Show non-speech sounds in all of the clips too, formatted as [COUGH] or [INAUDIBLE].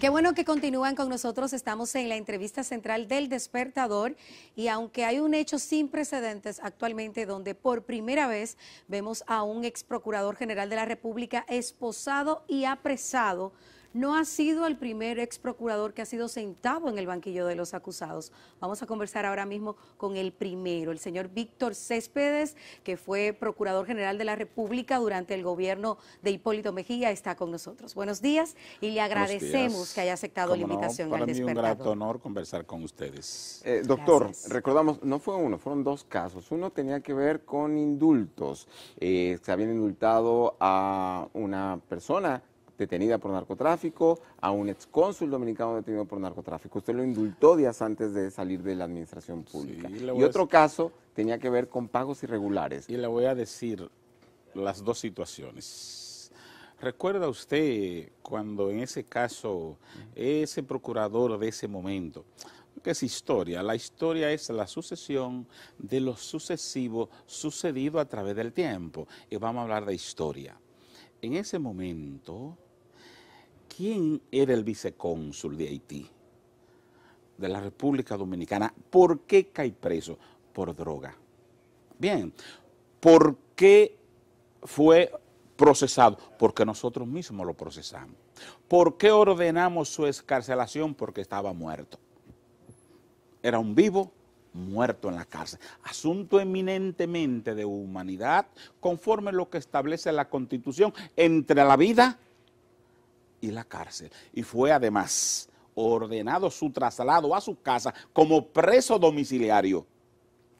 Qué bueno que continúan con nosotros. Estamos en la entrevista central del despertador y aunque hay un hecho sin precedentes actualmente donde por primera vez vemos a un ex procurador general de la República esposado y apresado no ha sido el primer ex procurador que ha sido sentado en el banquillo de los acusados. Vamos a conversar ahora mismo con el primero, el señor Víctor Céspedes, que fue procurador general de la República durante el gobierno de Hipólito Mejía, está con nosotros. Buenos días y le agradecemos que haya aceptado la invitación para al mí un grato honor conversar con ustedes. Eh, doctor, recordamos, no fue uno, fueron dos casos. Uno tenía que ver con indultos. Eh, se habían indultado a una persona detenida por narcotráfico, a un ex cónsul dominicano detenido por narcotráfico. Usted lo indultó días antes de salir de la administración pública. y otro caso tenía que ver con pagos irregulares. Y le voy a decir las dos situaciones. ¿Recuerda usted cuando en ese caso ese procurador de ese momento, que es historia? La historia es la sucesión de lo sucesivo sucedido a través del tiempo. Y vamos a hablar de historia. En ese momento ¿Quién era el vicecónsul de Haití? De la República Dominicana. ¿Por qué cae preso? Por droga. Bien, ¿por qué fue procesado? Porque nosotros mismos lo procesamos. ¿Por qué ordenamos su escarcelación? Porque estaba muerto. Era un vivo muerto en la cárcel. Asunto eminentemente de humanidad, conforme lo que establece la Constitución entre la vida y la cárcel. Y fue además ordenado su traslado a su casa como preso domiciliario.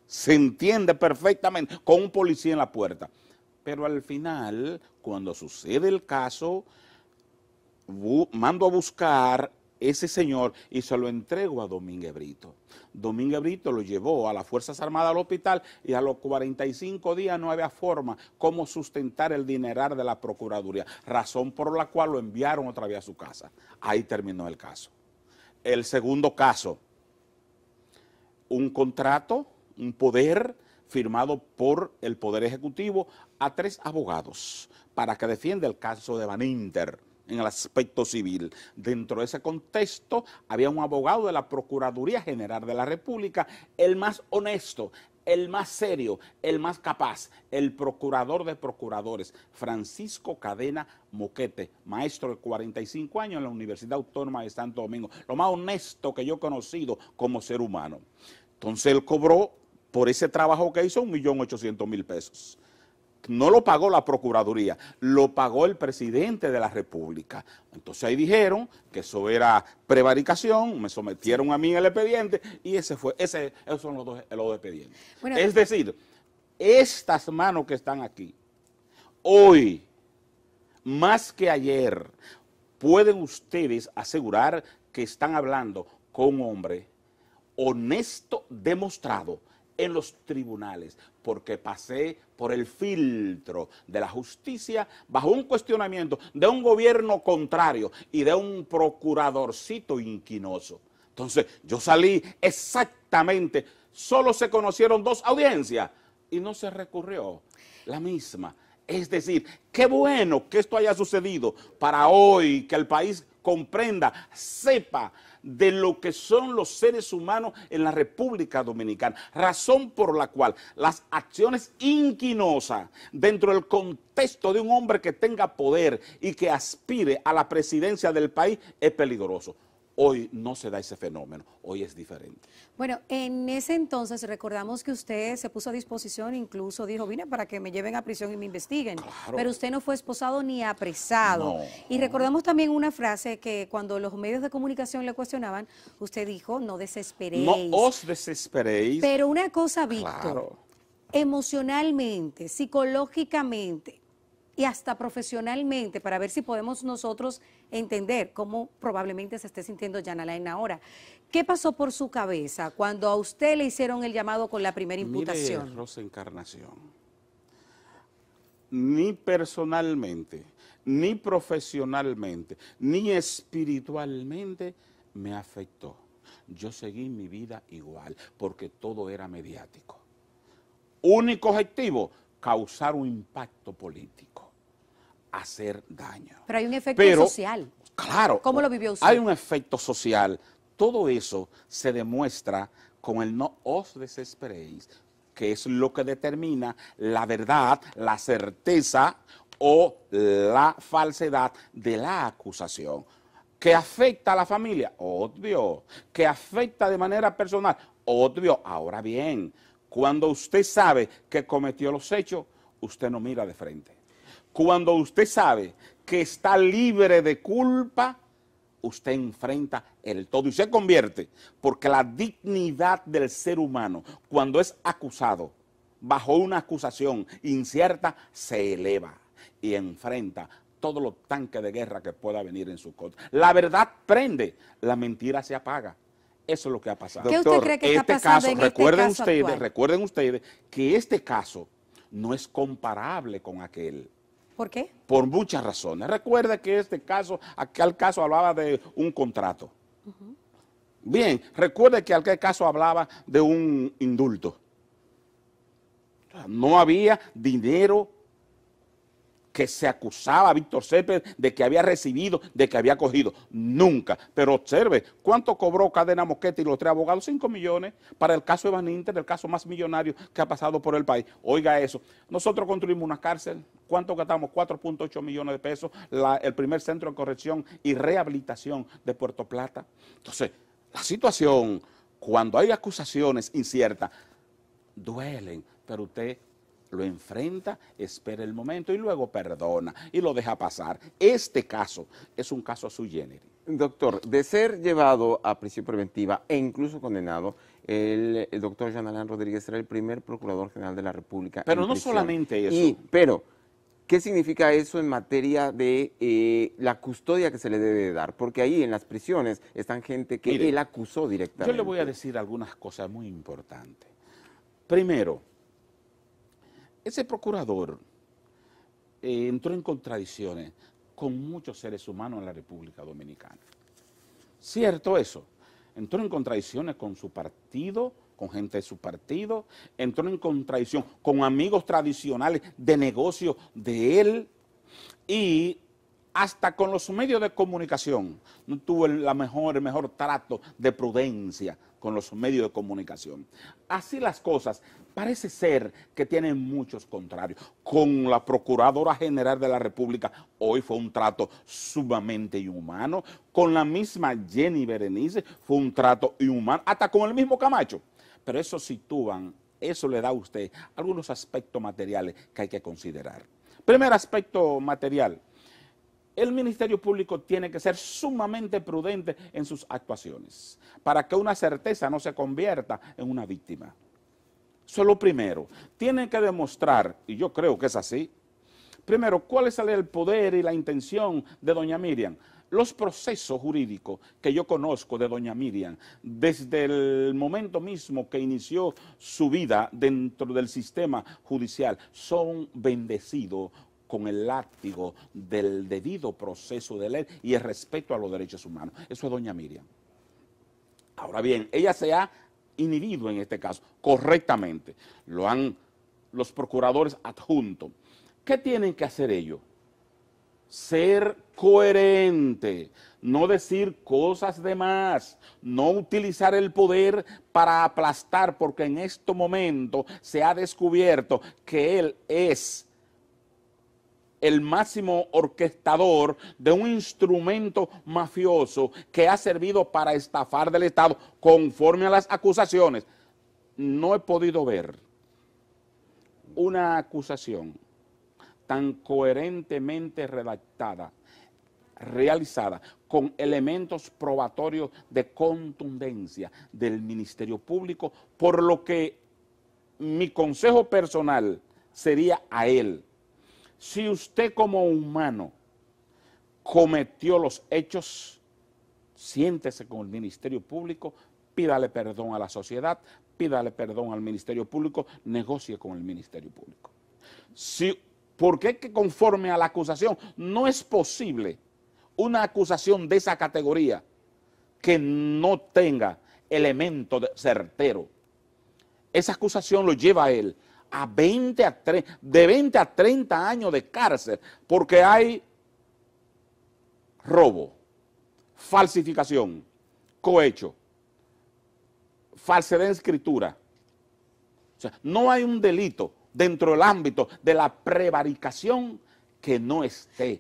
Se entiende perfectamente con un policía en la puerta. Pero al final, cuando sucede el caso, mando a buscar ese señor y se lo entregó a Domínguez Brito. Domínguez Brito lo llevó a las Fuerzas Armadas al hospital y a los 45 días no había forma como sustentar el dineral de la Procuraduría, razón por la cual lo enviaron otra vez a su casa. Ahí terminó el caso. El segundo caso, un contrato, un poder firmado por el Poder Ejecutivo a tres abogados para que defienda el caso de Van Inter en el aspecto civil. Dentro de ese contexto había un abogado de la Procuraduría General de la República, el más honesto, el más serio, el más capaz, el procurador de procuradores, Francisco Cadena Moquete, maestro de 45 años en la Universidad Autónoma de Santo Domingo, lo más honesto que yo he conocido como ser humano. Entonces él cobró por ese trabajo que hizo un millón mil pesos no lo pagó la Procuraduría, lo pagó el presidente de la República. Entonces ahí dijeron que eso era prevaricación, me sometieron a mí el expediente y ese fue, ese, esos son los dos, expedientes. es decir, estas manos que están aquí, hoy, más que ayer, pueden ustedes asegurar que están hablando con un hombre honesto demostrado en los tribunales, porque pasé por el filtro de la justicia bajo un cuestionamiento de un gobierno contrario y de un procuradorcito inquinoso. Entonces yo salí exactamente, solo se conocieron dos audiencias y no se recurrió la misma. Es decir, qué bueno que esto haya sucedido para hoy, que el país comprenda, sepa, de lo que son los seres humanos en la República Dominicana, razón por la cual las acciones inquinosas dentro del contexto de un hombre que tenga poder y que aspire a la presidencia del país es peligroso. Hoy no se da ese fenómeno, hoy es diferente. Bueno, en ese entonces recordamos que usted se puso a disposición, incluso dijo, vine para que me lleven a prisión y me investiguen. Pero usted no fue esposado ni apresado. Y recordamos también una frase que cuando los medios de comunicación le cuestionaban, usted dijo, no desesperéis. No os desesperéis. Pero una cosa, Víctor, emocionalmente, psicológicamente, y hasta profesionalmente para ver si podemos nosotros entender cómo probablemente se esté sintiendo Jan Alain ahora. ¿Qué pasó por su cabeza cuando a usted le hicieron el llamado con la primera imputación? Mire, Rosa Encarnación, ni personalmente, ni profesionalmente, ni espiritualmente me afectó. Yo seguí mi vida igual porque todo era mediático. Único objetivo, causar un impacto político hacer daño. Pero hay un efecto social. Claro. ¿Cómo lo vivió usted? Hay un efecto social. Todo eso se demuestra con el no os desesperéis, que es lo que determina la verdad, la certeza o la falsedad de la acusación. ¿Que afecta a la familia? Obvio. ¿Que afecta de manera personal? Obvio. Ahora bien, cuando usted sabe que cometió los hechos, usted no mira de frente cuando usted sabe que está libre de culpa, usted enfrenta el todo y se convierte, porque la dignidad del ser humano, cuando es acusado, bajo una acusación incierta, se eleva y enfrenta todos los tanques de guerra que pueda venir en su contra. La verdad prende, la mentira se apaga. Eso es lo que ha pasado. ¿Qué usted cree que este en este caso ustedes, recuerden ustedes que este caso no es comparable con aquel. ¿Por qué? Por muchas razones. Recuerda que este caso, aquel caso hablaba de un contrato. Bien, recuerde que aquel caso hablaba de un indulto. No había dinero que se acusaba a Víctor Cepes de que había recibido, de que había cogido. Nunca. Pero observe, ¿cuánto cobró Cadena Moquete y los tres abogados? Cinco millones para el caso de Van Inter, el caso más millonario que ha pasado por el país. Oiga eso. Nosotros construimos una cárcel. ¿Cuánto gastamos? 4.8 millones de pesos. el primer centro de corrección y rehabilitación de Puerto Plata. Entonces, la situación, cuando hay acusaciones inciertas, duelen, pero usted lo enfrenta, espera el momento y luego perdona y lo deja pasar. Este caso es un caso su generis. Doctor, de ser llevado a prisión preventiva e incluso condenado, el, doctor Jean Rodríguez será el primer procurador general de la República. Pero no solamente eso. pero, ¿qué significa eso en materia de eh, la custodia que se le debe dar? Porque ahí en las prisiones están gente que él acusó directamente. Yo le voy a decir algunas cosas muy importantes. Primero, ese procurador eh, entró en contradicciones con muchos seres humanos en la República Dominicana. Cierto eso. Entró en contradicciones con su partido, con gente de su partido, entró en contradicción con amigos tradicionales de negocio de él y hasta con los medios de comunicación, no tuvo el, mejor, mejor trato de prudencia con los medios de comunicación. Así las cosas, parece ser que tienen muchos contrarios. Con la Procuradora General de la República, hoy fue un trato sumamente inhumano. Con la misma Jenny Berenice, fue un trato inhumano. Hasta con el mismo Camacho. Pero eso sitúan, eso le da a usted algunos aspectos materiales que hay que considerar. Primer aspecto material, el Ministerio Público tiene que ser sumamente prudente en sus actuaciones para que una certeza no se convierta en una víctima. Solo primero. Tiene que demostrar, y yo creo que es así, primero, cuál es el poder y la intención de doña Miriam. Los procesos jurídicos que yo conozco de doña Miriam, desde el momento mismo que inició su vida dentro del sistema judicial, son bendecidos con el látigo del debido proceso de ley y el respeto a los derechos humanos. Eso es doña Miriam. Ahora bien, ella se ha inhibido en este caso, correctamente. Lo han los procuradores adjuntos. ¿Qué tienen que hacer ellos? Ser coherente, no decir cosas de más, no utilizar el poder para aplastar, porque en este momento se ha descubierto que él es el máximo orquestador de un instrumento mafioso que ha servido para estafar del Estado conforme a las acusaciones. No he podido ver una acusación tan coherentemente redactada, realizada con elementos probatorios de contundencia del Ministerio Público, por lo que mi consejo personal sería a él, si usted como humano cometió los hechos, siéntese con el Ministerio Público, pídale perdón a la sociedad, pídale perdón al Ministerio Público, negocie con el Ministerio Público. Si, qué que conforme a la acusación no es posible una acusación de esa categoría que no tenga elemento certero. Esa acusación lo lleva a él a de 20 a 30 años de cárcel porque hay robo, falsificación, cohecho, falsedad de escritura. O sea, no hay un delito dentro del ámbito de la prevaricación que no esté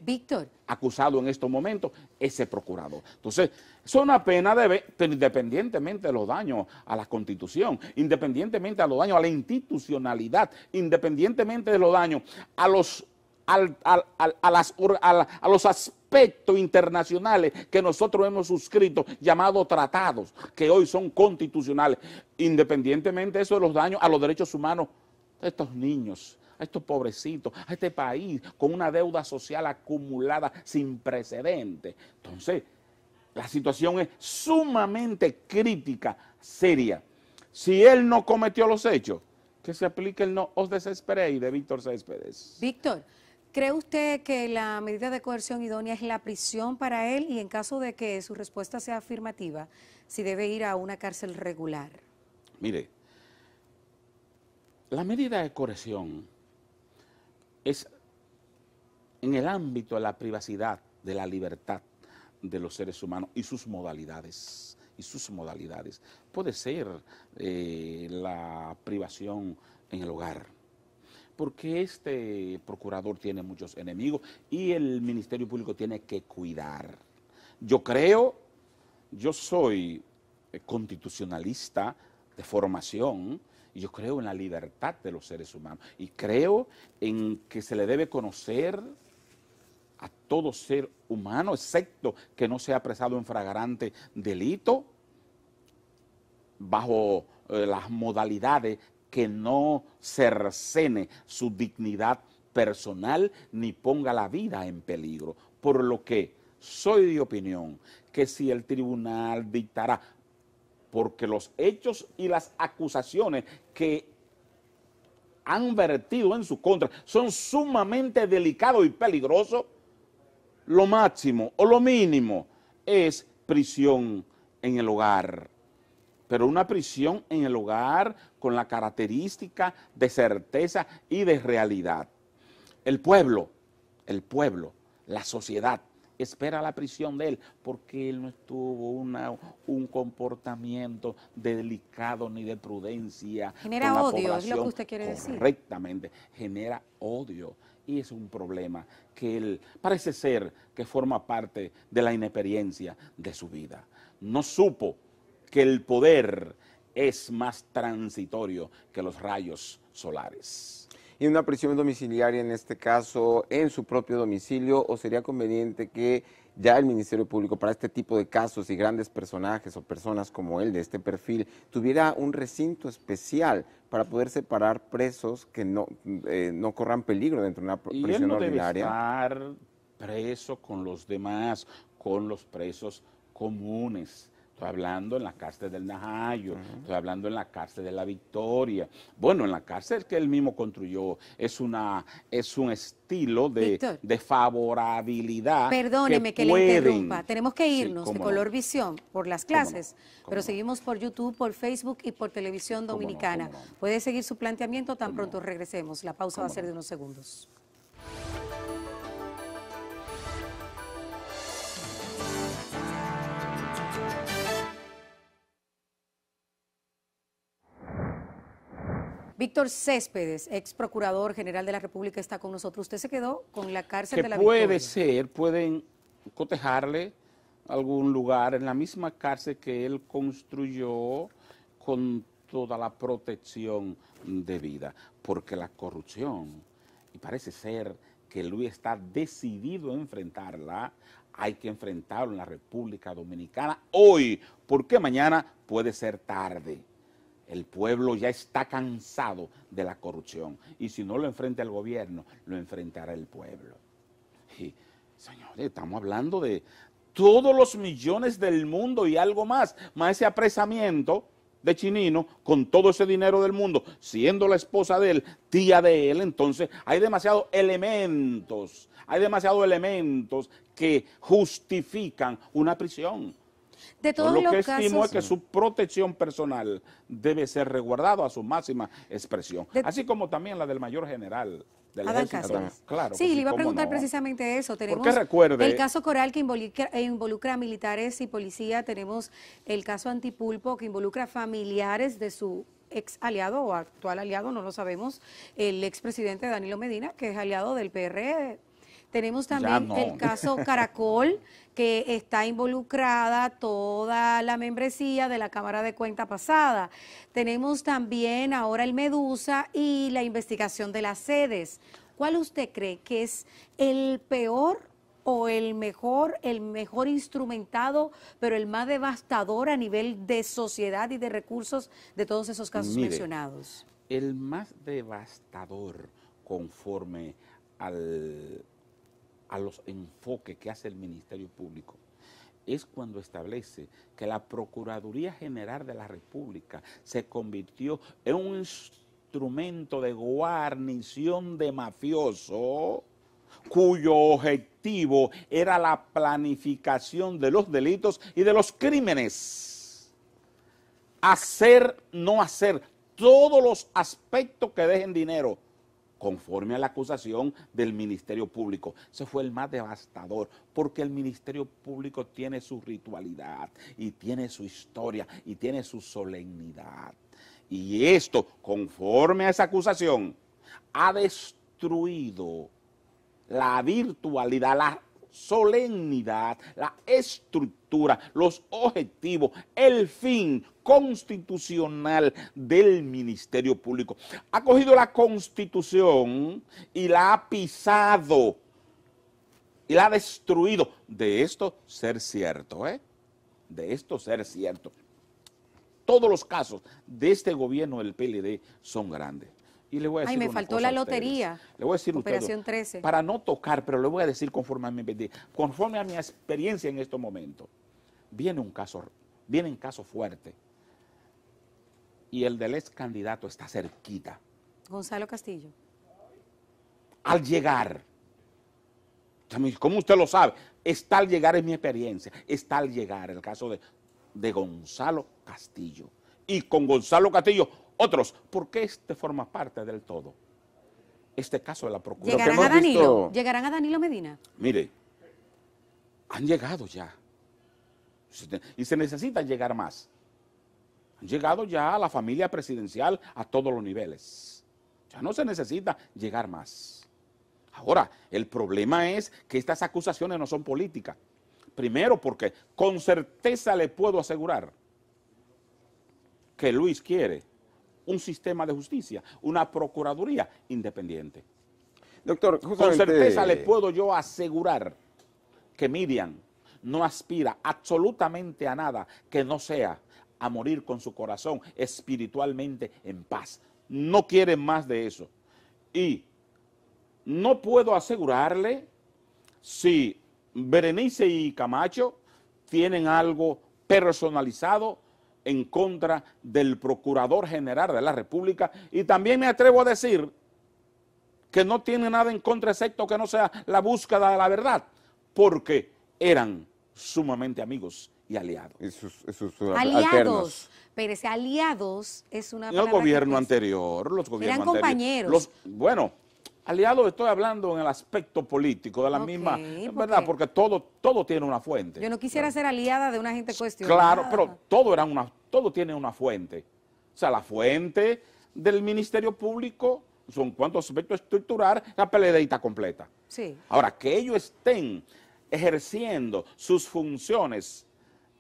acusado en estos momentos ese procurador. Entonces, es una pena de, independientemente de los daños a la constitución, independientemente de los daños a la institucionalidad, independientemente de los daños a los a, a, los aspectos internacionales que nosotros hemos suscrito, llamados tratados, que hoy son constitucionales, independientemente de eso de los daños a los derechos humanos de estos niños, a estos pobrecitos, a este país con una deuda social acumulada sin precedente Entonces, la situación es sumamente crítica, seria. Si él no cometió los hechos, que se aplique el no os desesperéis de Víctor Céspedes. Víctor, ¿cree usted que la medida de coerción idónea es la prisión para él y en caso de que su respuesta sea afirmativa, si debe ir a una cárcel regular? Mire, la medida de coerción es en el ámbito de la privacidad, de la libertad de los seres humanos y sus modalidades y sus modalidades. Puede ser eh, la privación en el hogar, porque este procurador tiene muchos enemigos y el Ministerio Público tiene que cuidar. Yo creo, yo soy eh, constitucionalista de formación, yo creo en la libertad de los seres humanos y creo en que se le debe conocer a todo ser humano, excepto que no sea apresado en fragrante delito, bajo eh, las modalidades que no cercene su dignidad personal ni ponga la vida en peligro. Por lo que soy de opinión que si el tribunal dictará porque los hechos y las acusaciones que han vertido en su contra son sumamente delicados y peligrosos, lo máximo o lo mínimo es prisión en el hogar. Pero una prisión en el hogar con la característica de certeza y de realidad. El pueblo, el pueblo, la sociedad espera la prisión de él, porque él no estuvo un comportamiento delicado ni de prudencia. Genera odio, es lo que usted quiere decir. Correctamente, genera odio. Y es un problema que él parece ser que forma parte de la inexperiencia de su vida. No supo que el poder es más transitorio que los rayos solares y una prisión domiciliaria en este caso en su propio domicilio o sería conveniente que ya el Ministerio Público para este tipo de casos y grandes personajes o personas como él de este perfil tuviera un recinto especial para poder separar presos que no, eh, no corran peligro dentro de una prisión no ordinaria. Debe estar preso con los demás, con los presos comunes. Estoy hablando en la cárcel del Najayo, estoy hablando en la cárcel de la Victoria. Bueno, en la cárcel que él mismo construyó es, una, es un estilo de, de favorabilidad. Perdóneme que, le interrumpa. Tenemos que irnos de color visión por las clases, pero seguimos por YouTube, por Facebook y por televisión dominicana. Puede seguir su planteamiento tan pronto regresemos. La pausa va a ser de unos segundos. Víctor Céspedes, ex procurador general de la República, está con nosotros. Usted se quedó con la cárcel de la Victoria. Puede ser, pueden cotejarle algún lugar en la misma cárcel que él construyó con toda la protección debida, porque la corrupción, y parece ser que Luis está decidido a enfrentarla, hay que enfrentarlo en la República Dominicana hoy, porque mañana puede ser tarde. El pueblo ya está cansado de la corrupción. Y si no lo enfrenta el gobierno, lo enfrentará el pueblo. Y, señores, estamos hablando de todos los millones del mundo y algo más. Más ese apresamiento de Chinino con todo ese dinero del mundo, siendo la esposa de él, tía de él. Entonces, hay demasiados elementos, hay demasiados elementos que justifican una prisión. De todos lo que es que su protección personal debe ser resguardado a su máxima expresión, así como también la del mayor general. Del Claro, sí, le iba a preguntar precisamente eso. Tenemos el caso Coral que eh, involucra, a militares y policía, tenemos el caso Antipulpo que involucra a familiares de su ex aliado o actual aliado, no lo sabemos, el ex expresidente Danilo Medina, que es aliado del PRD. E. Tenemos también el caso Caracol, [LAUGHS] que está involucrada toda la membresía de la Cámara de Cuenta pasada. Tenemos también ahora el Medusa y la investigación de las sedes. ¿Cuál usted cree que es el peor o el mejor, el mejor instrumentado, pero el más devastador a nivel de sociedad y de recursos de todos esos casos mencionados? El más devastador conforme al a los enfoques que hace el Ministerio Público es cuando establece que la Procuraduría General de la República se convirtió en un instrumento de guarnición de mafioso cuyo objetivo era la planificación de los delitos y de los crímenes. Hacer, no hacer, todos los aspectos que dejen dinero conforme a la acusación del Ministerio Público. se fue el más devastador, porque el Ministerio Público tiene su ritualidad y tiene su historia y tiene su solemnidad. Y esto, conforme a esa acusación, ha destruido la virtualidad, la solemnidad, la estructura, los objetivos, el fin constitucional del Ministerio Público. Ha cogido la constitución y la ha pisado y la ha destruido. De esto ser cierto, ¿eh? De esto ser cierto. Todos los casos de este gobierno del PLD son grandes. Y le voy a decir Ay, me faltó la lotería. Le voy a decir Para no tocar, pero le voy a decir conforme a mi, conforme a mi experiencia en estos momentos. Viene un caso, viene vienen casos fuertes y el del ex candidato está cerquita. Gonzalo Castillo. Al llegar, ¿cómo usted lo sabe? Está al llegar en mi experiencia, está al llegar el caso de, Gonzalo Castillo. Y con Gonzalo Castillo, otros, porque este forma parte del todo. Este caso de la Procuraduría. ¿Llegarán, a Danilo? ¿Llegarán a Danilo Medina? Mire, han llegado ya. Y se necesita llegar más. Han llegado ya a la familia presidencial a todos los niveles. Ya no se necesita llegar más. Ahora, el problema es que estas acusaciones no son políticas. Primero porque con certeza le puedo asegurar que Luis quiere un sistema de justicia, una procuraduría independiente. Doctor, con certeza le puedo yo asegurar que Miriam no aspira absolutamente a nada que no sea a morir con su corazón espiritualmente en paz. No quiere más de eso. Y no puedo asegurarle si Berenice y Camacho tienen algo personalizado en contra del Procurador General de la República y también me atrevo a decir que no tiene nada en contra excepto que no sea la búsqueda de la verdad, porque eran sumamente amigos y aliados. Y sus, aliados. aliados es una El gobierno anterior, los gobiernos eran compañeros. bueno, aliados estoy hablando en el aspecto político de la misma, Es ¿verdad? Porque todo todo tiene una fuente. Yo no quisiera ser aliada de una gente cuestionada. Claro, pero todo era una todo tiene una fuente. O sea, la fuente del Ministerio Público son cuanto aspecto estructural la peleadita completa. Sí. Ahora que ellos estén ejerciendo sus funciones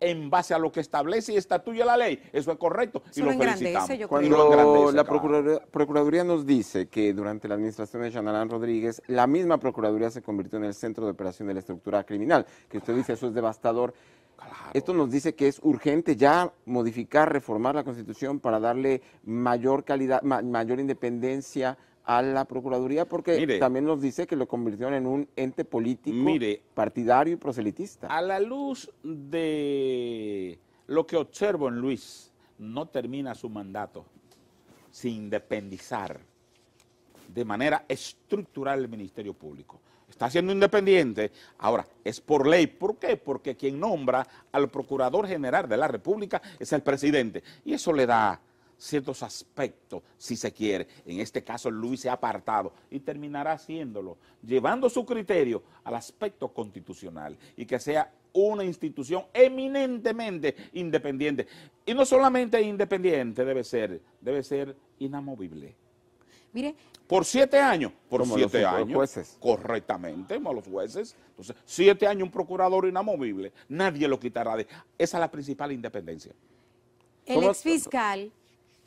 en base a lo que establece y estatuye la ley. Eso es correcto y lo felicitamos. Cuando la procuraduría, nos dice que durante la administración de Janalán Rodríguez, la misma Procuraduría se convirtió en el centro de operación de la estructura criminal, que usted dice eso es devastador. Esto nos dice que es urgente ya modificar, reformar la Constitución para darle mayor calidad, mayor independencia a la Procuraduría porque también nos dice que lo convirtieron en un ente político, partidario y proselitista. A la luz de lo que observo en Luis, no termina su mandato sin independizar de manera estructural el Ministerio Público. Está siendo independiente, ahora es por ley. ¿Por qué? Porque quien nombra al Procurador General de la República es el presidente y eso le da ciertos aspectos, si se quiere. En este caso, Luis se ha apartado y terminará haciéndolo, llevando su criterio al aspecto constitucional y que sea una institución eminentemente independiente. Y no solamente independiente debe ser, debe ser inamovible. Mire. Por siete años. Por siete años. Correctamente, como los jueces. Entonces, siete años un procurador inamovible. Nadie lo quitará de. Esa es la principal independencia. El exfiscal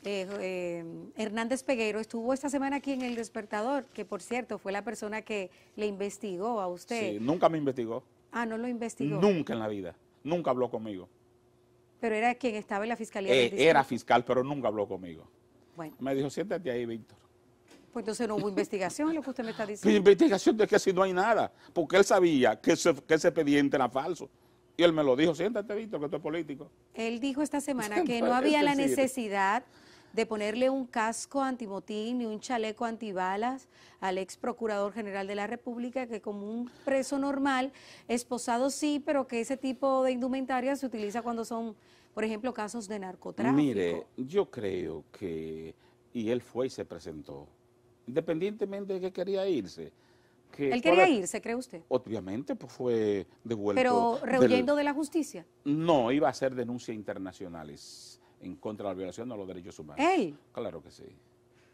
eh, em, Hernández Peguero estuvo esta semana aquí en El Despertador, que por cierto fue la persona que le investigó a usted. Sí, nunca me investigó. Ah, no lo investigó. Nunca en la vida, nunca habló conmigo. Pero era quien estaba en la fiscalía. Eh, era fiscal, pero nunca habló conmigo. Bueno. Me dijo, siéntate ahí, Víctor. Pues entonces no hubo investigación, lo que usted me está [LAUGHS] pues diciendo. investigación de que si no hay nada, porque él sabía que ese, que expediente era falso. Y él me lo dijo, siéntate, Víctor, que esto es político. Él dijo esta semana [LAUGHS] que no había la necesidad de ponerle un casco antimotín y un chaleco antibalas al ex procurador general de la República, que como un preso normal, esposado sí, pero que ese tipo de indumentaria se utiliza cuando son, por ejemplo, casos de narcotráfico. Mire, yo creo que, y él fue y se presentó, independientemente de que quería irse, ¿Él quería irse, cree usted? Obviamente, pues fue devuelto. ¿Pero rehuyendo de la justicia? No, iba a hacer denuncias internacionales en contra de la violación de los derechos humanos. Claro que sí.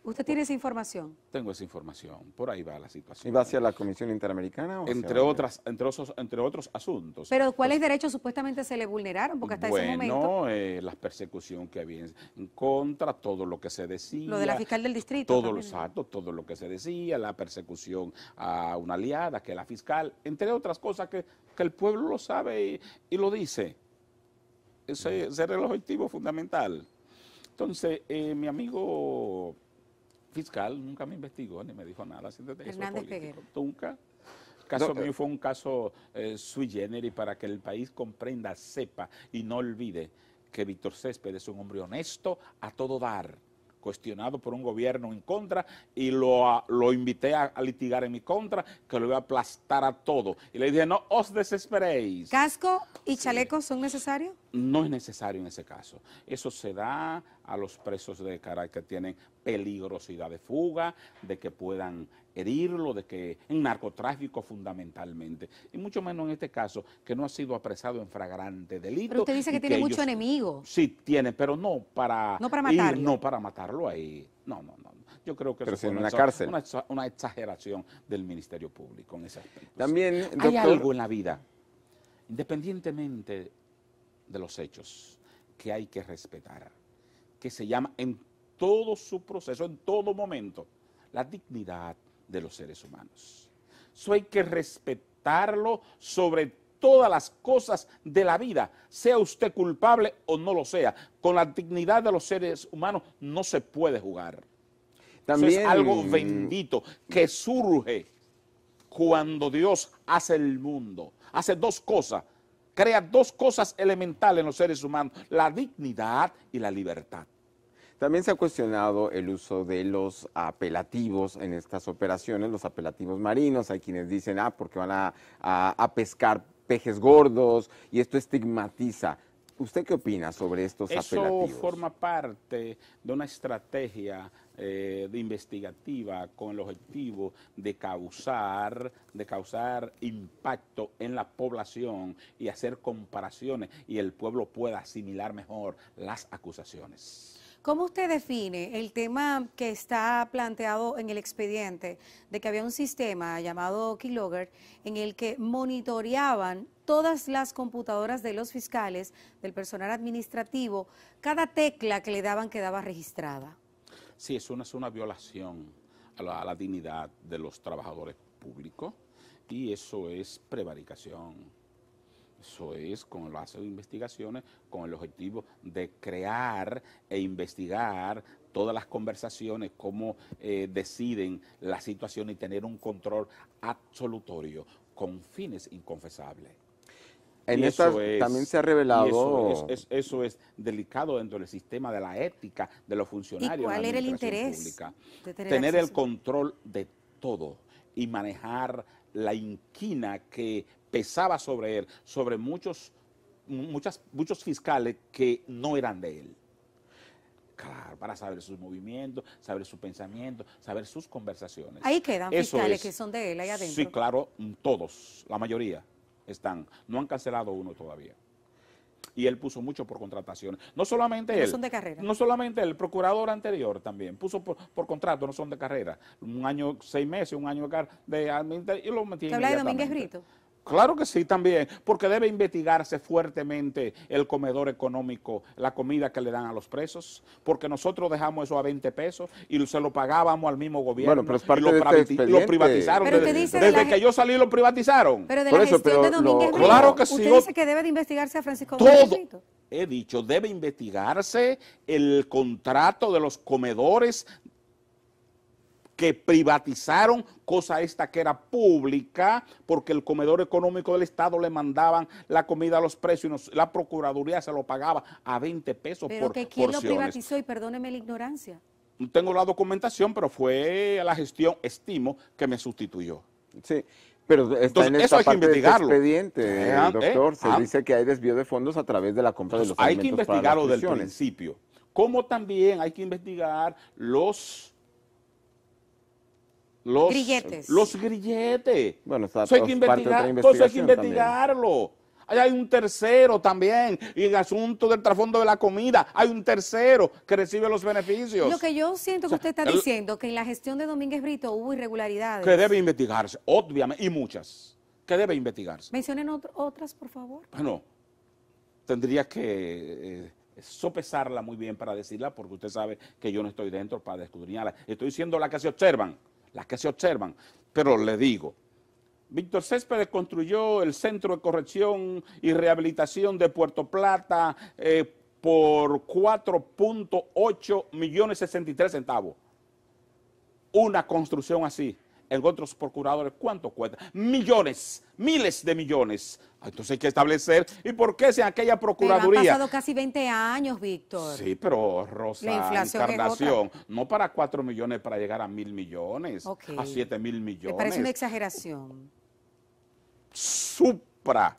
¿Usted tiene esa información? Tengo esa información, por ahí va la situación. ¿Y va hacia la Comisión Interamericana? entre, otras, entre, otros, entre otros asuntos. ¿Pero cuáles pues, derechos supuestamente se le vulneraron? Porque hasta bueno, ese momento... Eh, la persecución que había en contra, todo lo que se decía. Lo de la fiscal del distrito. Todos actos, todo lo que se decía, la persecución a una aliada, que la fiscal, entre otras cosas que, el pueblo lo sabe y lo dice ese, era el objetivo fundamental. Entonces, eh, mi amigo fiscal nunca me investigó ni me dijo nada. Hernández Nunca. El caso eh. mío fue un caso eh, sui generis para que el país comprenda, sepa y no olvide que Víctor Céspedes es un hombre honesto a todo dar cuestionado por un gobierno en contra y lo, ah, invité a, litigar en mi contra, que lo iba a aplastar a todo. Y le dije, no os desesperéis. ¿Casco y chaleco son necesarios? no es necesario en ese caso. Eso se da a los presos de carácter que tienen peligrosidad de fuga, de que puedan herirlo, de que en narcotráfico fundamentalmente. Y mucho menos en este caso, que no ha sido apresado en fragrante delito. Pero usted dice que tiene mucho enemigo. Sí, tiene, pero no para, no para matarlo. no para matarlo ahí. No, no, no. Yo creo que pero eso una, Una, exageración del Ministerio Público en ese aspecto. También, doctor, Hay algo en la vida, independientemente de los hechos que hay que respetar, que se llama en todo su proceso, en todo momento, la dignidad de los seres humanos. Eso hay que respetarlo sobre todas las cosas de la vida, sea usted culpable o no lo sea. Con la dignidad de los seres humanos no se puede jugar. También es algo bendito que surge cuando Dios hace el mundo. Hace dos cosas crea dos cosas elementales en los seres humanos, la dignidad y la libertad. También se ha cuestionado el uso de los apelativos en estas operaciones, los apelativos marinos. Hay quienes dicen, ah, porque van a, pescar pejes gordos y esto estigmatiza ¿Usted qué opina sobre estos apelativos? Eso forma parte de una estrategia eh, de investigativa con el objetivo de causar, de causar impacto en la población y hacer comparaciones y el pueblo pueda asimilar mejor las acusaciones. ¿Cómo usted define el tema que está planteado en el expediente de que había un sistema llamado Keylogger en el que monitoreaban todas las computadoras de los fiscales, del personal administrativo, cada tecla que le daban quedaba registrada? Sí, eso es una violación a la dignidad de los trabajadores públicos y eso es prevaricación eso es con el base de investigaciones, con el objetivo de crear e investigar todas las conversaciones, cómo eh, deciden la situación y tener un control absolutorio con fines inconfesables. En estas también se ha revelado. Eso es, delicado dentro del sistema de la ética de los funcionarios. ¿Y cuál era el interés? tener el control de todo y manejar la inquina que pesaba sobre él, sobre muchos, muchas, muchos fiscales que no eran de él. Claro, para saber sus movimientos, saber su pensamiento, saber sus conversaciones. Ahí quedan fiscales que son de él ahí adentro. Sí, claro, todos, la mayoría están. No han cancelado uno todavía. Y él puso mucho por contrataciones. No solamente no son de carrera. No solamente él, el procurador anterior también. Puso por, por, contrato, no son de carrera. Un año, seis meses, un año de... de, y lo ¿Te habla de Domínguez Brito? Claro que sí, también, porque debe investigarse fuertemente el comedor económico, la comida que le dan a los presos, porque nosotros dejamos eso a 20 pesos y se lo pagábamos al mismo gobierno. Bueno, pero es parte y lo, de este lo privatizaron. desde, que yo salí lo privatizaron. Pero de la gestión de Domínguez claro que Usted dice que debe de investigarse a Francisco he dicho, debe investigarse el contrato de los comedores que privatizaron cosa esta que era pública, porque el comedor económico del Estado le mandaban la comida a los precios y la Procuraduría se lo pagaba a 20 pesos pero por que quién lo privatizó y perdóneme la ignorancia. No tengo la documentación, pero fue la gestión, estimo, que me sustituyó. Sí. Pero Entonces, eso hay que investigarlo. El expediente, eh, ¿eh? doctor. se ah. dice que hay desvío de fondos a través de la compra de los alimentos Hay que investigarlo desde el del principio. Como también hay que investigar los los grilletes. Los grilletes. Bueno, está eso hay que investigar, que investigarlo. hay un tercero también, y el asunto del trasfondo de la comida, hay un tercero que recibe los beneficios. Lo que yo siento que usted está diciendo, que en la gestión de Domínguez Brito hubo irregularidades. Que debe investigarse, obviamente, y muchas, que debe investigarse. Mencionen otras, por favor. Bueno, tendría que... Eh, sopesarla muy bien para decirla, porque usted sabe que yo no estoy dentro para descubrirla. Estoy diciendo las que se observan las que se observan. Pero le digo, Víctor Céspedes construyó el Centro de Corrección y Rehabilitación de Puerto Plata eh, por 4.8 millones 63 centavos. Una construcción así en otros procuradores, ¿cuánto cuesta? Millones, miles de millones. Ah, entonces hay que establecer, ¿y por qué sea aquella procuraduría? Pero han pasado casi 20 años, Víctor. Sí, pero Rosa, la Encarnación, no para 4 millones para llegar a mil millones, a 7 mil millones. Me parece una exageración. Supra,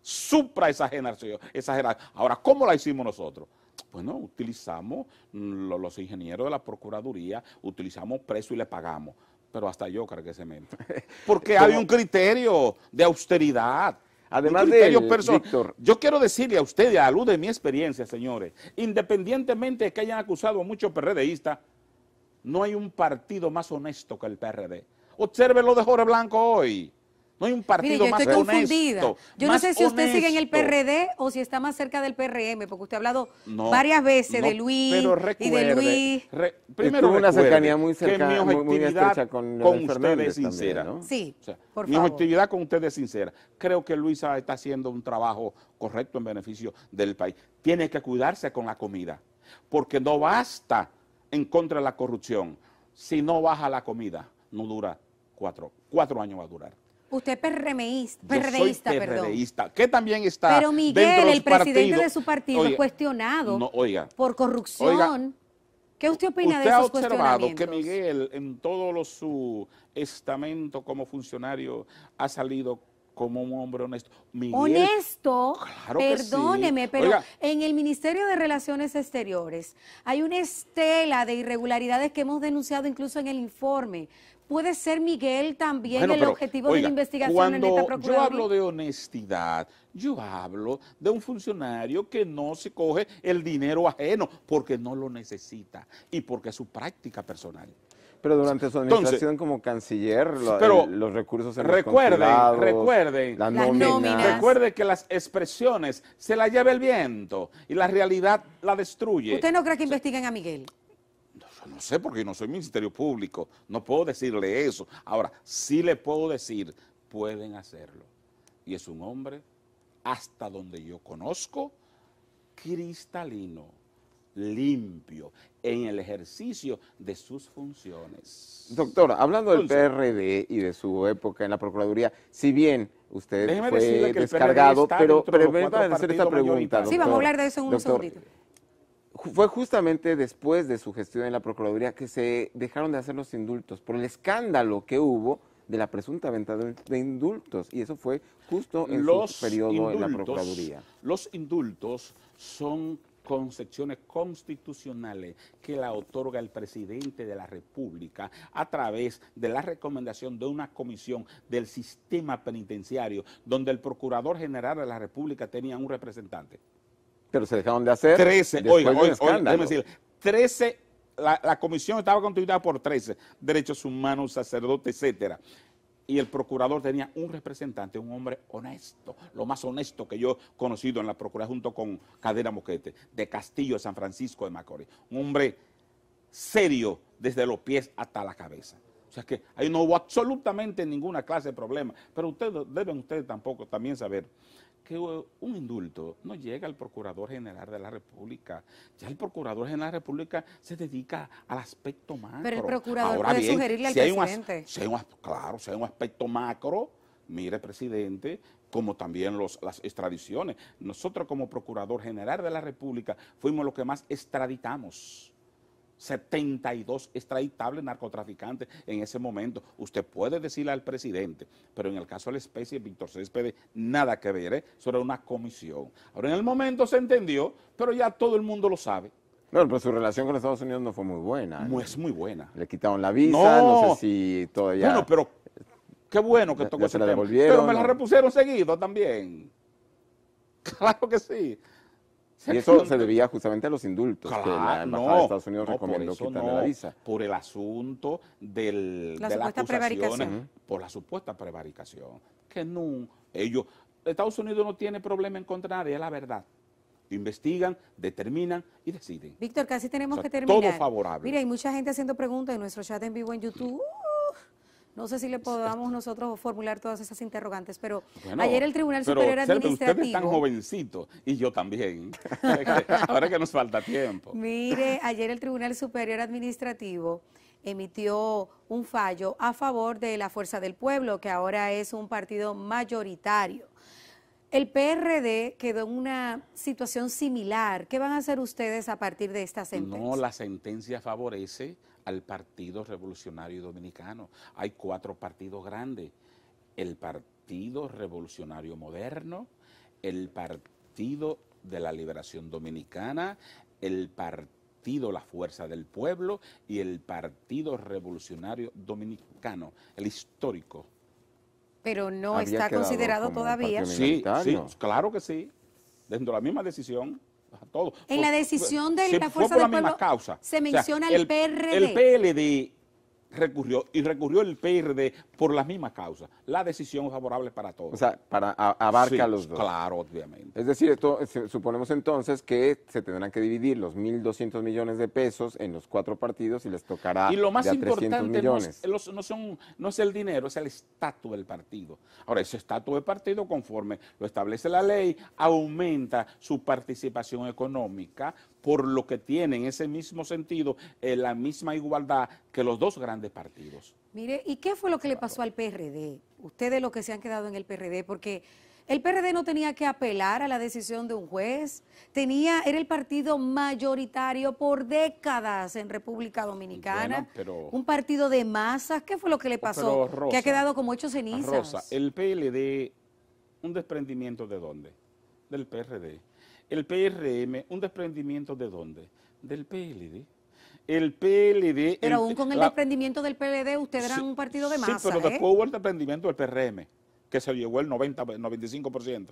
supra exageración, exageración. Ahora, ¿cómo la hicimos nosotros? Bueno, utilizamos los ingenieros de la Procuraduría, utilizamos precio y le pagamos. Pero hasta yo creo se cemento. [LAUGHS] Porque hay un criterio de austeridad. Además de Yo quiero decirle a usted, a la luz de mi experiencia, señores, independientemente de que hayan acusado a muchos PRDistas, no hay un partido más honesto que el PRD. Observe lo de Jorge Blanco hoy. No hay un partido yo más yo no sé si usted sigue en el PRD o si está más cerca del PRM, porque usted ha hablado varias veces de Luis y de Luis. primero una cercanía muy cercana, muy, estrecha con, con sincera. Sí, mi actividad objetividad con ustedes es sincera. Creo que Luis está haciendo un trabajo correcto en beneficio del país. Tiene que cuidarse con la comida, porque no basta en contra de la corrupción. Si no baja la comida, no dura cuatro, cuatro años va a durar. Usted es PRMista, PRDista, que también está Pero Miguel, el presidente de su partido cuestionado por corrupción. ¿Qué usted opina de esos ha observado que Miguel en todo su estamento como funcionario ha salido como un hombre honesto. honesto, perdóneme, pero en el Ministerio de Relaciones Exteriores hay una estela de irregularidades que hemos denunciado incluso en el informe. ¿Puede ser Miguel también el objetivo de la investigación en esta Procuraduría? Yo hablo de honestidad, yo hablo de un funcionario que no se coge el dinero ajeno porque no lo necesita y porque es su práctica personal. Pero durante su administración como canciller, los recursos se recuerden, recuerden, la recuerden que las expresiones se las lleva el viento y la realidad la destruye. ¿Usted no cree que investiguen a Miguel? no sé porque no soy Ministerio Público, no puedo decirle eso. Ahora, sí le puedo decir, pueden hacerlo. Y es un hombre, hasta donde yo conozco, cristalino, limpio, en el ejercicio de sus funciones. Doctora, hablando del PRD y de su época en la Procuraduría, si bien usted fue descargado, pero, permítame hacer esta pregunta. sí, vamos a hablar de eso en un fue justamente después de su gestión en la Procuraduría que se dejaron de hacer los indultos por el escándalo que hubo de la presunta venta de indultos. Y eso fue justo en su periodo en la Procuraduría. Los indultos son concepciones constitucionales que la otorga el presidente de la República a través de la recomendación de una comisión del sistema penitenciario donde el Procurador General de la República tenía un representante. Pero se dejaron de hacer. 13, oiga, oiga, decir, 13, la, comisión estaba constituida por 13, derechos humanos, sacerdotes, etcétera y el procurador tenía un representante, un hombre honesto, lo más honesto que yo he conocido en la Procuraduría junto con Cadena Moquete, de Castillo, San Francisco de Macorís. Un hombre serio desde los pies hasta la cabeza. O sea que ahí no hubo absolutamente ninguna clase de problema. Pero ustedes deben ustedes tampoco también saber que eh, un indulto no llega al Procurador General de la República. Ya el Procurador General de la República se dedica al aspecto macro. Pero el Procurador Ahora puede sugerirle al si presidente. claro, si hay un aspecto macro, mire, presidente, como también los, las extradiciones. Nosotros como Procurador General de la República fuimos los que más extraditamos 72 extraditables narcotraficantes en ese momento. Usted puede decirle al presidente, pero en el caso de la especie, Víctor Céspedes, nada que ver, ¿eh? eso una comisión. Ahora, en el momento se entendió, pero ya todo el mundo lo sabe. Bueno, pero su relación con Estados Unidos no fue muy buena. No es muy buena. Le quitaron la visa, no, sé si todavía... Bueno, pero qué bueno que tocó ese tema. Pero me la repusieron seguido también. [LAUGHS] Claro que sí. Y eso se debía justamente a los indultos claro, que la Embajada de Estados Unidos recomendó que quitarle la visa. Por el asunto del, de las prevaricación. Por la supuesta prevaricación. Que no, ellos, Estados Unidos no tiene problema en contra de nadie, es la verdad. Investigan, determinan y deciden. Víctor, casi tenemos que terminar. Todo favorable. Mira, hay mucha gente haciendo preguntas en nuestro chat en vivo en YouTube. No sé si le podamos nosotros formular todas esas interrogantes, pero ayer el Tribunal Superior Administrativo... están jovencito y yo también. [LAUGHS] Ahora que nos falta tiempo. Mire, ayer el Tribunal Superior Administrativo emitió un fallo a favor de la Fuerza del Pueblo, que ahora es un partido mayoritario. El PRD quedó en una situación similar. ¿Qué van a hacer ustedes a partir de esta sentencia? No, la sentencia favorece al Partido Revolucionario Dominicano. Hay cuatro partidos grandes. El Partido Revolucionario Moderno, el Partido de la Liberación Dominicana, el Partido La Fuerza del Pueblo y el Partido Revolucionario Dominicano, el histórico. Pero no está considerado todavía. Sí, claro que sí. Dentro de la misma decisión, En la decisión de la Fuerza de Pueblo se menciona el, el PRD. El PLD recurrió y recurrió el PRD por las mismas causas. La decisión favorable para todos. O sea, para abarca a los dos. Claro, obviamente. Es decir, suponemos entonces que se tendrán que dividir los 1.200 millones de pesos en los cuatro partidos y les tocará. Y lo más importante no es, son, no es el dinero, es el estatus del partido. Ahora, ese estatus del partido, conforme lo establece la ley, aumenta su participación económica por lo que tienen ese mismo sentido, eh, la misma igualdad que los dos grandes partidos. Mire, ¿y qué fue lo que le pasó al PRD? Ustedes lo que se han quedado en el PRD, porque el PRD no tenía que apelar a la decisión de un juez, tenía, era el partido mayoritario por décadas en República Dominicana, un partido de masas, ¿qué fue lo que le oh, pasó? que ha quedado como hecho cenizas. el PLD, un desprendimiento de dónde? Del PRD el PRM, un desprendimiento de dónde? Del PLD. El PLD... Pero aún con el desprendimiento del PLD, ustedes eran un partido de masa, Sí, pero después ¿eh? hubo el desprendimiento del PRM, que se llevó el 90, 95%.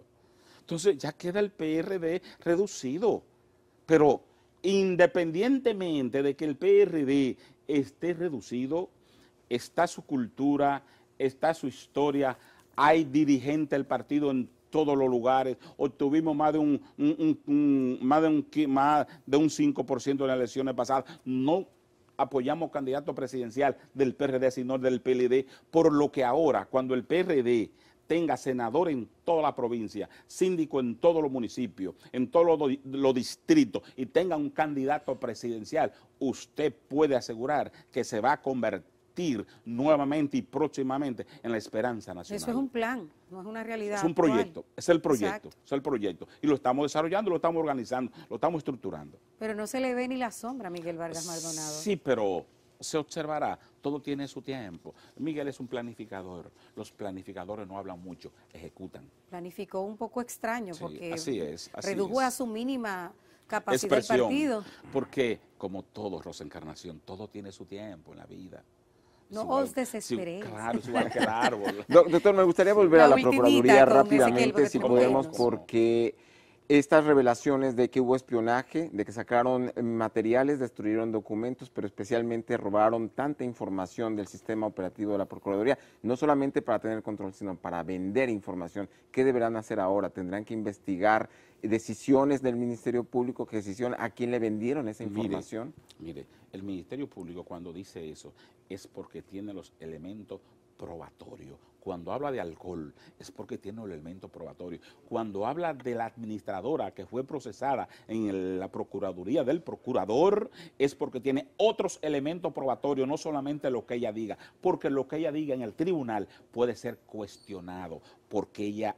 Entonces ya queda el PRD reducido. Pero independientemente de que el PRD esté reducido, está su cultura, está su historia, hay dirigente del partido en todos los lugares, obtuvimos más de un, más de un, más de un 5% en las elecciones pasadas. No apoyamos candidato presidencial del PRD, sino del PLD, por lo que ahora, cuando el PRD tenga senador en toda la provincia, síndico en todos los municipios, en todos los, distritos y tenga un candidato presidencial, usted puede asegurar que se va a convertir nuevamente y próximamente en la esperanza nacional. Eso es un plan, no es una realidad. Es un proyecto, es el proyecto, es el proyecto. Y lo estamos desarrollando, lo estamos organizando, lo estamos estructurando. Pero no se le ve ni la sombra a Miguel Vargas Maldonado. Sí, pero se observará, todo tiene su tiempo. Miguel es un planificador, los planificadores no hablan mucho, ejecutan. Planificó un poco extraño porque redujo a su mínima capacidad del partido. Porque como todos, Rosa Encarnación, todo tiene su tiempo en la vida. No os desesperéis. claro, igual que el árbol. [LAUGHS] Doctor, me gustaría volver a la Procuraduría rápidamente, si podemos, porque estas revelaciones de que hubo espionaje, de que sacaron eh, materiales, destruyeron documentos, pero especialmente robaron tanta información del sistema operativo de la Procuraduría, no solamente para tener control, sino para vender información. ¿Qué deberán hacer ahora? ¿Tendrán que investigar decisiones del Ministerio Público, ¿Qué decisión a quién le vendieron esa información? mire, el Ministerio Público cuando dice eso es porque tiene los elementos probatorios cuando habla de alcohol es porque tiene un elemento probatorio. Cuando habla de la administradora que fue procesada en la Procuraduría del Procurador es porque tiene otros elementos probatorios, no solamente lo que ella diga, porque lo que ella diga en el tribunal puede ser cuestionado porque ella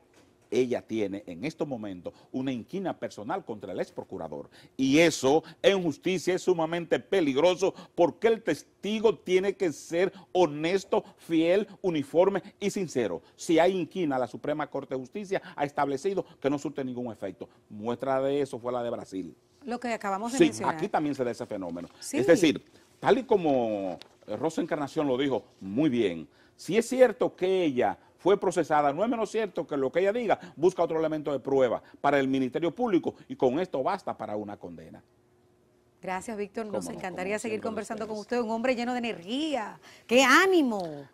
ella tiene en estos momentos una inquina personal contra el ex procurador. Y eso en justicia es sumamente peligroso porque el testigo tiene que ser honesto, fiel, uniforme y sincero. Si hay inquina, la Suprema Corte de Justicia ha establecido que no surte ningún efecto. Muestra de eso fue la de Brasil. Lo que acabamos de sí, aquí también se da ese fenómeno. Es decir, tal y como Rosa Encarnación lo dijo muy bien, si es cierto que ella fue procesada, no es menos cierto que lo que ella diga busca otro elemento de prueba para el Ministerio Público y con esto basta para una condena. Gracias, Víctor. Nos encantaría seguir conversando con usted, un hombre lleno de energía. ¡Qué ánimo!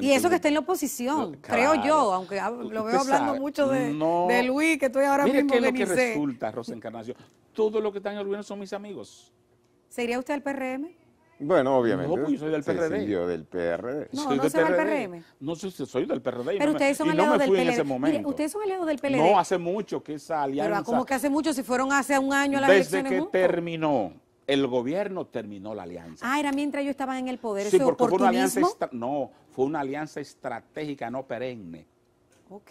y eso que está en la oposición, creo yo, aunque lo veo hablando mucho de, Luis, que estoy ahora mire mismo es lo que resulta, Rosa Encarnación, todo lo que están en el gobierno son mis amigos. ¿Sería usted al PRM? Bueno, obviamente. No, pues yo soy del PRD. del No, soy del PRM. No sé si soy del PRD. Pero ustedes son aliados del PRD. En ese momento. ustedes son aliados del PLD. No, hace mucho que esa alianza. Pero como que hace mucho, si fueron hace un año las la elecciones. Desde que terminó. El gobierno terminó la alianza. Ah, era mientras yo estaba en el poder. Sí, ¿Eso porque fue una alianza. No, fue una alianza estratégica, no perenne. Ok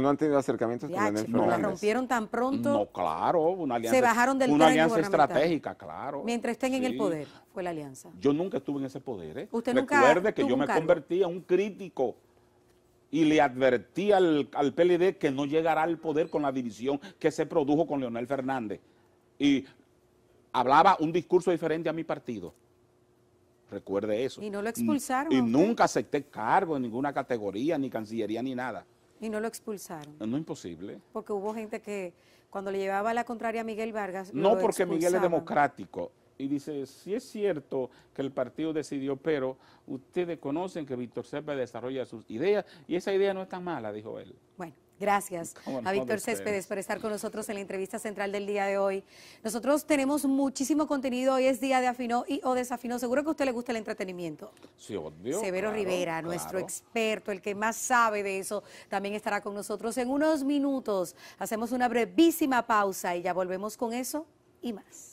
no han tenido acercamientos con ¿La rompieron tan pronto? No, claro, una alianza. bajaron Una alianza estratégica, claro. Mientras estén en el poder, fue la alianza. Yo nunca estuve en ese poder. ¿eh? ¿Usted Recuerde que yo me convertí en un crítico y le advertí al, al PLD que no llegará al poder con la división que se produjo con Leonel Fernández. Y hablaba un discurso diferente a mi partido. Recuerde eso. Y no lo expulsaron. y nunca acepté cargo en ninguna categoría, ni cancillería, ni nada. Y no lo expulsaron. No, es imposible. Porque hubo gente que cuando le llevaba la contraria a Miguel Vargas. No, porque Miguel es democrático. Y dice, sí es cierto que el partido decidió, pero ustedes conocen que Víctor Serpa desarrolla sus ideas y esa idea no es tan mala, dijo él. Bueno. Gracias a Víctor Céspedes por estar con nosotros en la entrevista central del día de hoy. Nosotros tenemos muchísimo contenido, hoy es día de afinó y o desafinó. Seguro que a usted le gusta el entretenimiento. Sí, Severo Rivera, nuestro experto, el que más sabe de eso, también estará con nosotros en unos minutos. Hacemos una brevísima pausa y ya volvemos con eso y más.